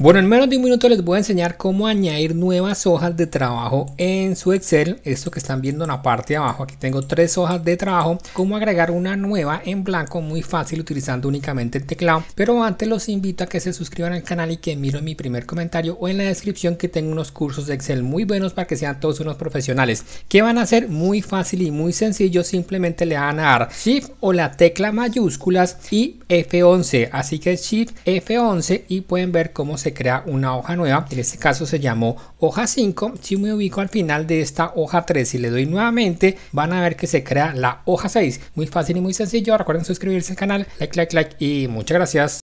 Bueno, en menos de un minuto les voy a enseñar cómo añadir nuevas hojas de trabajo en su Excel. Esto que están viendo en la parte de abajo, aquí tengo tres hojas de trabajo. Cómo agregar una nueva en blanco, muy fácil utilizando únicamente el teclado. Pero antes los invito a que se suscriban al canal y que en mi primer comentario o en la descripción que tengo unos cursos de Excel muy buenos para que sean todos unos profesionales. Que van a ser muy fácil y muy sencillo, simplemente le van a dar Shift o la tecla mayúsculas y F11. Así que Shift F11 y pueden ver cómo se crea una hoja nueva, en este caso se llamó hoja 5, si me ubico al final de esta hoja 3 y le doy nuevamente van a ver que se crea la hoja 6, muy fácil y muy sencillo, recuerden suscribirse al canal, like, like, like y muchas gracias.